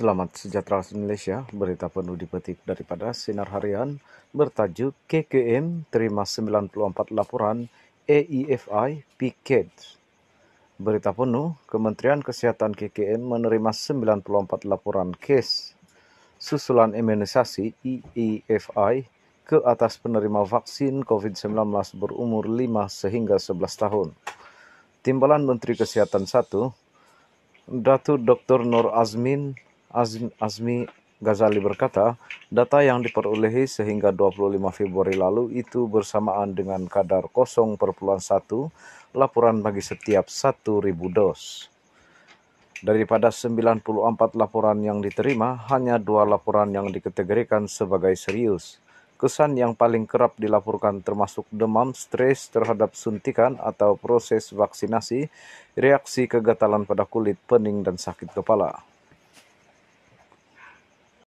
Selamat sejahtera Malaysia, berita penuh dipetik daripada Sinar Harian bertajuk KKM terima 94 laporan AEFI PKED. Berita penuh, Kementerian Kesihatan KKM menerima 94 laporan kes susulan imunisasi AEFI e ke atas penerima vaksin COVID-19 berumur 5 sehingga 11 tahun. Timbalan Menteri Kesihatan 1, datuk Dr. Nur Azmin Azmi, Ghazali berkata, data yang diperoleh sehingga 25 Februari lalu itu bersamaan dengan kadar 0.1 laporan bagi setiap 1.000 dos. Daripada 94 laporan yang diterima, hanya dua laporan yang dikategorikan sebagai serius. Kesan yang paling kerap dilaporkan termasuk demam, stres terhadap suntikan atau proses vaksinasi, reaksi kegatalan pada kulit, pening, dan sakit kepala.